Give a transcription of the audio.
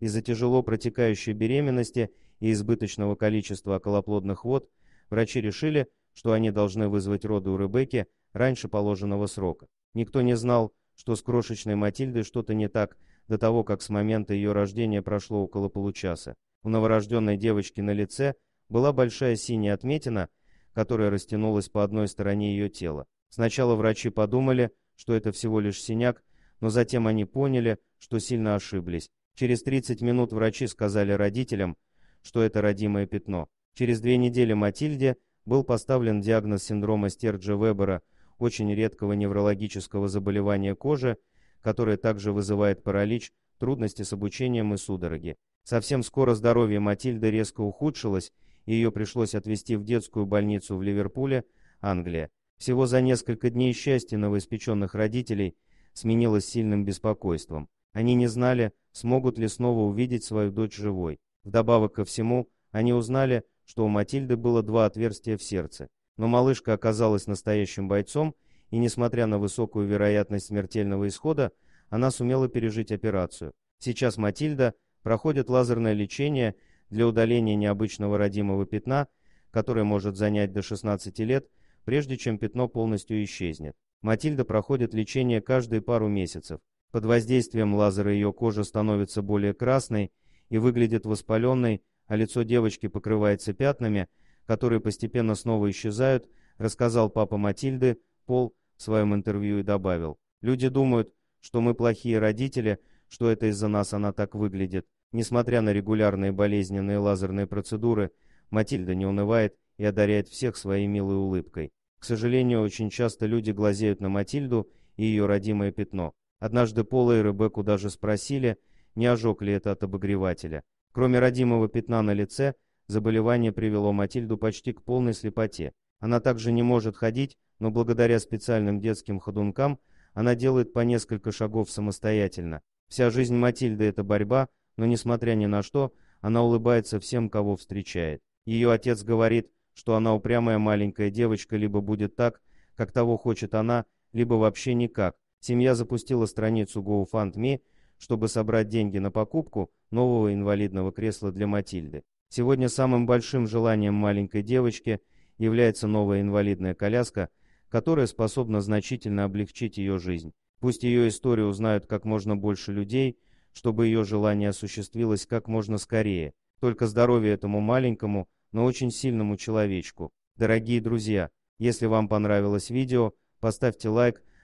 Из-за тяжело протекающей беременности и избыточного количества околоплодных вод врачи решили, что они должны вызвать роды у Ребекки раньше положенного срока. Никто не знал, что с крошечной Матильдой что-то не так до того, как с момента ее рождения прошло около получаса. У новорожденной девочки на лице была большая синяя отметина, которая растянулась по одной стороне ее тела. Сначала врачи подумали, что это всего лишь синяк, но затем они поняли, что сильно ошиблись, Через 30 минут врачи сказали родителям, что это родимое пятно. Через две недели Матильде был поставлен диагноз синдрома Стерджа-Вебера, очень редкого неврологического заболевания кожи, которое также вызывает паралич, трудности с обучением и судороги. Совсем скоро здоровье Матильды резко ухудшилось, и ее пришлось отвезти в детскую больницу в Ливерпуле, Англия. Всего за несколько дней счастье новоиспеченных родителей сменилось сильным беспокойством. Они не знали, смогут ли снова увидеть свою дочь живой. Вдобавок ко всему, они узнали, что у Матильды было два отверстия в сердце, но малышка оказалась настоящим бойцом, и, несмотря на высокую вероятность смертельного исхода, она сумела пережить операцию. Сейчас Матильда проходит лазерное лечение для удаления необычного родимого пятна, которое может занять до 16 лет, прежде чем пятно полностью исчезнет. Матильда проходит лечение каждые пару месяцев, под воздействием лазера ее кожа становится более красной и выглядит воспаленной, а лицо девочки покрывается пятнами, которые постепенно снова исчезают, рассказал папа Матильды, Пол, в своем интервью и добавил. Люди думают, что мы плохие родители, что это из-за нас она так выглядит. Несмотря на регулярные болезненные лазерные процедуры, Матильда не унывает и одаряет всех своей милой улыбкой. К сожалению, очень часто люди глазеют на Матильду и ее родимое пятно. Однажды Пола и Ребекку даже спросили, не ожог ли это от обогревателя. Кроме родимого пятна на лице, заболевание привело Матильду почти к полной слепоте. Она также не может ходить, но благодаря специальным детским ходункам она делает по несколько шагов самостоятельно. Вся жизнь Матильды — это борьба, но, несмотря ни на что, она улыбается всем, кого встречает. Ее отец говорит, что она упрямая маленькая девочка, либо будет так, как того хочет она, либо вообще никак, Семья запустила страницу GoFundMe, чтобы собрать деньги на покупку нового инвалидного кресла для Матильды. Сегодня самым большим желанием маленькой девочки является новая инвалидная коляска, которая способна значительно облегчить ее жизнь. Пусть ее историю узнают как можно больше людей, чтобы ее желание осуществилось как можно скорее. Только здоровье этому маленькому, но очень сильному человечку. Дорогие друзья, если вам понравилось видео, поставьте лайк,